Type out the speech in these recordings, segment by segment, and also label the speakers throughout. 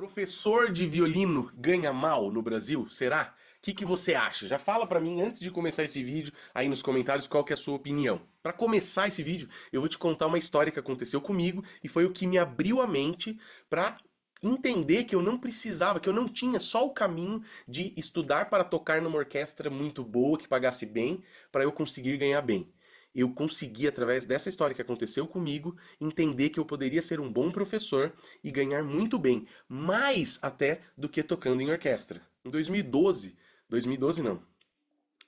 Speaker 1: Professor de violino ganha mal no Brasil? Será? O que, que você acha? Já fala para mim antes de começar esse vídeo aí nos comentários qual que é a sua opinião. Para começar esse vídeo, eu vou te contar uma história que aconteceu comigo e foi o que me abriu a mente para entender que eu não precisava, que eu não tinha só o caminho de estudar para tocar numa orquestra muito boa, que pagasse bem, para eu conseguir ganhar bem eu consegui, através dessa história que aconteceu comigo, entender que eu poderia ser um bom professor e ganhar muito bem, mais até do que tocando em orquestra. Em 2012, 2012 não,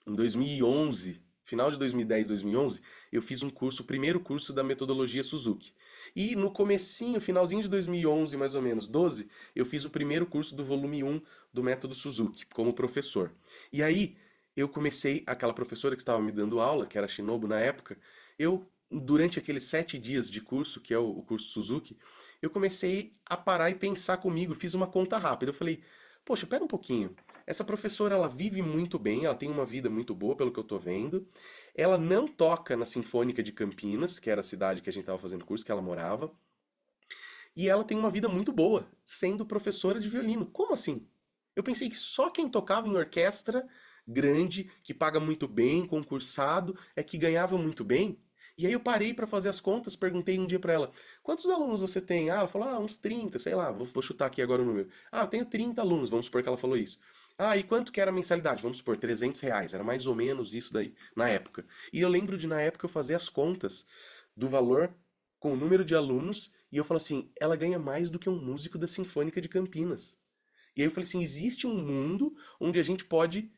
Speaker 1: em 2011, final de 2010, 2011, eu fiz um curso, o primeiro curso da metodologia Suzuki. E no comecinho, finalzinho de 2011, mais ou menos, 12, eu fiz o primeiro curso do volume 1 do método Suzuki, como professor. E aí, eu comecei, aquela professora que estava me dando aula, que era Shinobu na época, eu, durante aqueles sete dias de curso, que é o, o curso Suzuki, eu comecei a parar e pensar comigo, fiz uma conta rápida. Eu falei, poxa, pera um pouquinho. Essa professora, ela vive muito bem, ela tem uma vida muito boa, pelo que eu estou vendo. Ela não toca na Sinfônica de Campinas, que era a cidade que a gente estava fazendo curso, que ela morava. E ela tem uma vida muito boa, sendo professora de violino. Como assim? Eu pensei que só quem tocava em orquestra grande, que paga muito bem, concursado, é que ganhava muito bem. E aí eu parei para fazer as contas, perguntei um dia para ela: "Quantos alunos você tem?" Ah, ela falou: "Ah, uns 30, sei lá, vou, vou chutar aqui agora o número". Ah, eu tenho 30 alunos, vamos supor que ela falou isso. Ah, e quanto que era a mensalidade? Vamos supor, 300 reais. Era mais ou menos isso daí, na época. E eu lembro de, na época, eu fazer as contas do valor com o número de alunos e eu falo assim: ela ganha mais do que um músico da Sinfônica de Campinas. E aí eu falei assim: existe um mundo onde a gente pode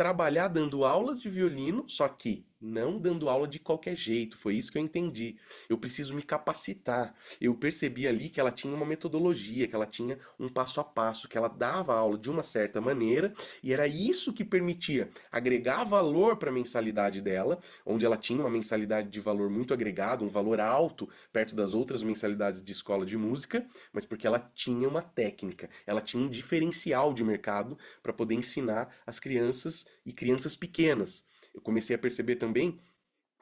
Speaker 1: trabalhar dando aulas de violino, só que não dando aula de qualquer jeito, foi isso que eu entendi. Eu preciso me capacitar. Eu percebi ali que ela tinha uma metodologia, que ela tinha um passo a passo, que ela dava aula de uma certa maneira, e era isso que permitia agregar valor para a mensalidade dela, onde ela tinha uma mensalidade de valor muito agregado, um valor alto perto das outras mensalidades de escola de música, mas porque ela tinha uma técnica, ela tinha um diferencial de mercado para poder ensinar as crianças e crianças pequenas eu comecei a perceber também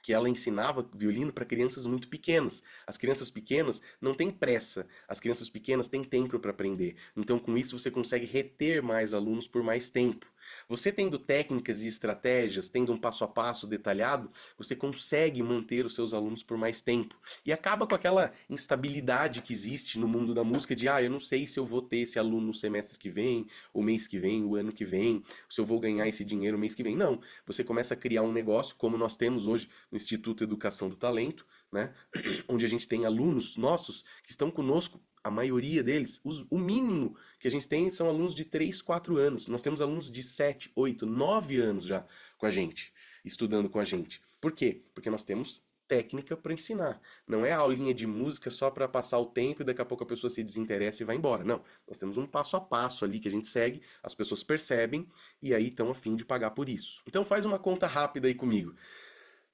Speaker 1: que ela ensinava violino para crianças muito pequenas. As crianças pequenas não têm pressa, as crianças pequenas têm tempo para aprender. Então, com isso, você consegue reter mais alunos por mais tempo. Você tendo técnicas e estratégias, tendo um passo a passo detalhado, você consegue manter os seus alunos por mais tempo e acaba com aquela instabilidade que existe no mundo da música de ah, eu não sei se eu vou ter esse aluno no semestre que vem, o mês que vem, o ano que vem, se eu vou ganhar esse dinheiro no mês que vem. Não, você começa a criar um negócio como nós temos hoje no Instituto Educação do Talento, né? onde a gente tem alunos nossos que estão conosco a maioria deles, os, o mínimo que a gente tem são alunos de 3, 4 anos. Nós temos alunos de 7, 8, 9 anos já com a gente, estudando com a gente. Por quê? Porque nós temos técnica para ensinar. Não é a aulinha de música só para passar o tempo e daqui a pouco a pessoa se desinteressa e vai embora. Não. Nós temos um passo a passo ali que a gente segue, as pessoas percebem e aí estão a fim de pagar por isso. Então faz uma conta rápida aí comigo.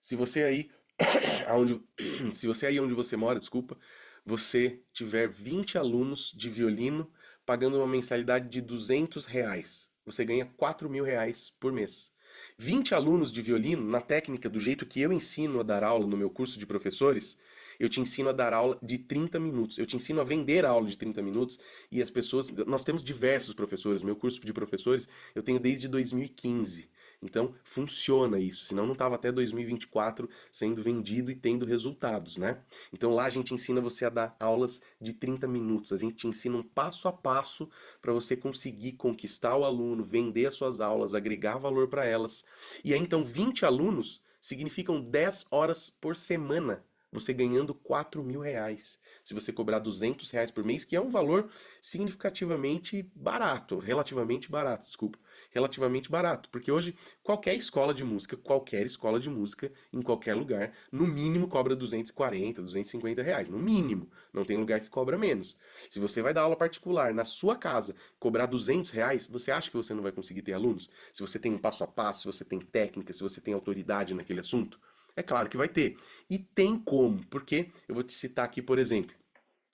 Speaker 1: Se você aí aonde se você aí onde você mora, desculpa, você tiver 20 alunos de violino pagando uma mensalidade de 200 reais, você ganha 4 mil reais por mês. 20 alunos de violino, na técnica, do jeito que eu ensino a dar aula no meu curso de professores, eu te ensino a dar aula de 30 minutos. Eu te ensino a vender a aula de 30 minutos e as pessoas. Nós temos diversos professores. Meu curso de professores eu tenho desde 2015. Então funciona isso, senão não estava até 2024 sendo vendido e tendo resultados, né? Então lá a gente ensina você a dar aulas de 30 minutos, a gente te ensina um passo a passo para você conseguir conquistar o aluno, vender as suas aulas, agregar valor para elas. E aí então 20 alunos significam 10 horas por semana você ganhando 4 mil reais. Se você cobrar 200 reais por mês, que é um valor significativamente barato, relativamente barato, desculpa relativamente barato, porque hoje qualquer escola de música, qualquer escola de música, em qualquer lugar, no mínimo cobra 240, 250 reais, no mínimo, não tem lugar que cobra menos. Se você vai dar aula particular na sua casa, cobrar 200 reais, você acha que você não vai conseguir ter alunos? Se você tem um passo a passo, se você tem técnica, se você tem autoridade naquele assunto? É claro que vai ter. E tem como, porque eu vou te citar aqui, por exemplo,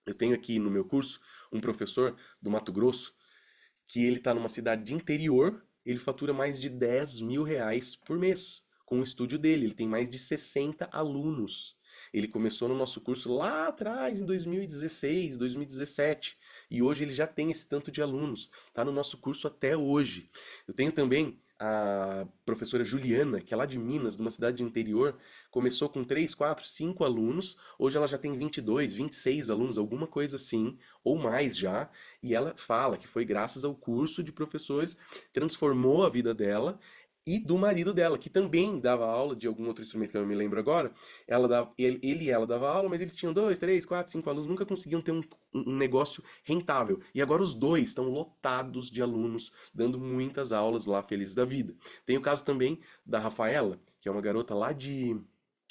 Speaker 1: eu tenho aqui no meu curso um professor do Mato Grosso que ele está numa cidade de interior ele fatura mais de 10 mil reais por mês com o estúdio dele. Ele tem mais de 60 alunos. Ele começou no nosso curso lá atrás, em 2016, 2017. E hoje ele já tem esse tanto de alunos. Está no nosso curso até hoje. Eu tenho também a professora Juliana, que é lá de Minas, de uma cidade de interior, começou com 3, 4, 5 alunos, hoje ela já tem 22, 26 alunos, alguma coisa assim, ou mais já, e ela fala que foi graças ao curso de professores, transformou a vida dela e do marido dela, que também dava aula de algum outro instrumento que eu não me lembro agora. Ela dava, ele, ele e ela dava aula, mas eles tinham dois, três, quatro, cinco alunos, nunca conseguiam ter um, um negócio rentável. E agora os dois estão lotados de alunos, dando muitas aulas lá, felizes da vida. Tem o caso também da Rafaela, que é uma garota lá de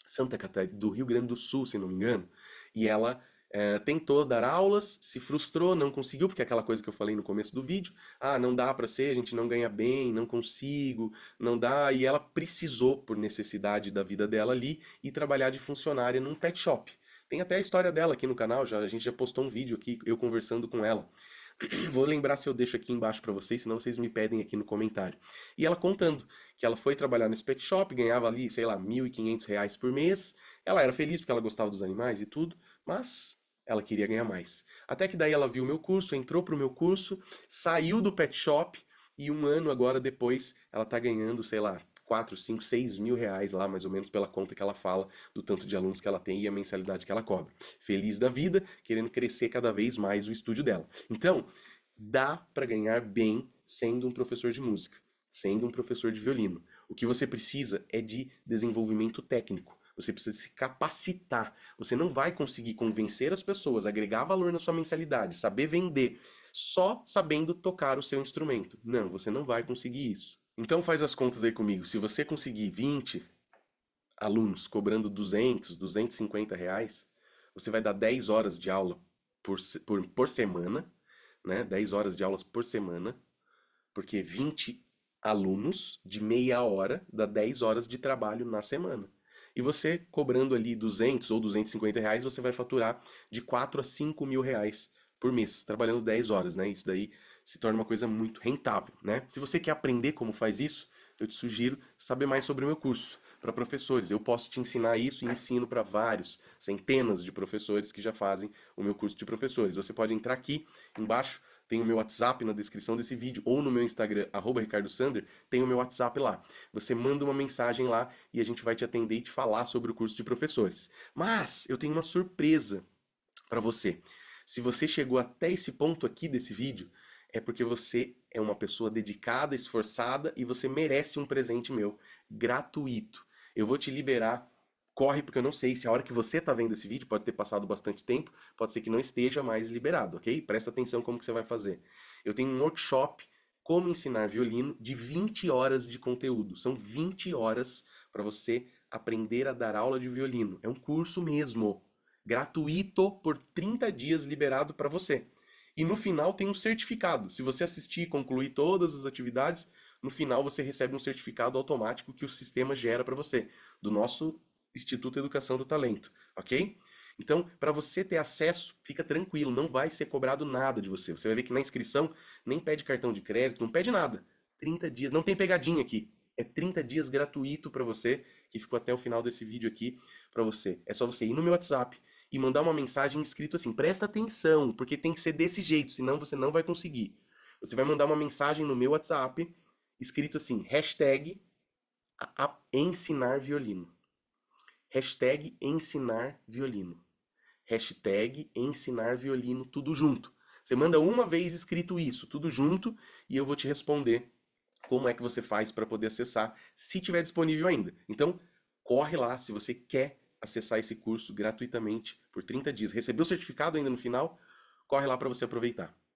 Speaker 1: Santa Catarina, do Rio Grande do Sul, se não me engano, e ela é, tentou dar aulas, se frustrou, não conseguiu, porque é aquela coisa que eu falei no começo do vídeo, ah, não dá para ser, a gente não ganha bem, não consigo, não dá, e ela precisou, por necessidade da vida dela ali, ir trabalhar de funcionária num pet shop. Tem até a história dela aqui no canal, já, a gente já postou um vídeo aqui, eu conversando com ela. Vou lembrar se eu deixo aqui embaixo para vocês, senão vocês me pedem aqui no comentário. E ela contando que ela foi trabalhar nesse pet shop, ganhava ali, sei lá, R$ 1.500 por mês. Ela era feliz porque ela gostava dos animais e tudo, mas ela queria ganhar mais. Até que daí ela viu o meu curso, entrou para o meu curso, saiu do pet shop e um ano agora depois ela está ganhando, sei lá, 4, 5, 6 mil reais lá, mais ou menos, pela conta que ela fala, do tanto de alunos que ela tem e a mensalidade que ela cobra. Feliz da vida, querendo crescer cada vez mais o estúdio dela. Então, dá para ganhar bem sendo um professor de música, sendo um professor de violino. O que você precisa é de desenvolvimento técnico. Você precisa se capacitar. Você não vai conseguir convencer as pessoas, agregar valor na sua mensalidade, saber vender, só sabendo tocar o seu instrumento. Não, você não vai conseguir isso. Então faz as contas aí comigo. Se você conseguir 20 alunos cobrando 200, 250 reais, você vai dar 10 horas de aula por, por, por semana, né? 10 horas de aulas por semana, porque 20 alunos de meia hora dá 10 horas de trabalho na semana. E você cobrando ali 200 ou 250 reais, você vai faturar de 4 a 5 mil reais por mês, trabalhando 10 horas, né? Isso daí se torna uma coisa muito rentável, né? Se você quer aprender como faz isso, eu te sugiro saber mais sobre o meu curso para professores. Eu posso te ensinar isso e ensino para vários, centenas de professores que já fazem o meu curso de professores. Você pode entrar aqui embaixo tem o meu WhatsApp na descrição desse vídeo ou no meu Instagram, @ricardo_sander tem o meu WhatsApp lá. Você manda uma mensagem lá e a gente vai te atender e te falar sobre o curso de professores. Mas eu tenho uma surpresa para você. Se você chegou até esse ponto aqui desse vídeo, é porque você é uma pessoa dedicada, esforçada e você merece um presente meu gratuito. Eu vou te liberar corre, porque eu não sei se a hora que você está vendo esse vídeo pode ter passado bastante tempo, pode ser que não esteja mais liberado, ok? Presta atenção como que você vai fazer. Eu tenho um workshop como ensinar violino de 20 horas de conteúdo. São 20 horas para você aprender a dar aula de violino. É um curso mesmo, gratuito por 30 dias liberado para você. E no final tem um certificado. Se você assistir e concluir todas as atividades, no final você recebe um certificado automático que o sistema gera para você, do nosso Instituto Educação do Talento, ok? Então, para você ter acesso, fica tranquilo, não vai ser cobrado nada de você. Você vai ver que na inscrição nem pede cartão de crédito, não pede nada. 30 dias, não tem pegadinha aqui. É 30 dias gratuito para você, que ficou até o final desse vídeo aqui para você. É só você ir no meu WhatsApp e mandar uma mensagem escrito assim: "Presta atenção, porque tem que ser desse jeito, senão você não vai conseguir". Você vai mandar uma mensagem no meu WhatsApp escrito assim: hashtag ensinar violino. Hashtag ensinar violino. Hashtag ensinar violino, tudo junto. Você manda uma vez escrito isso, tudo junto, e eu vou te responder como é que você faz para poder acessar, se tiver disponível ainda. Então, corre lá se você quer acessar esse curso gratuitamente por 30 dias. Recebeu o certificado ainda no final? Corre lá para você aproveitar.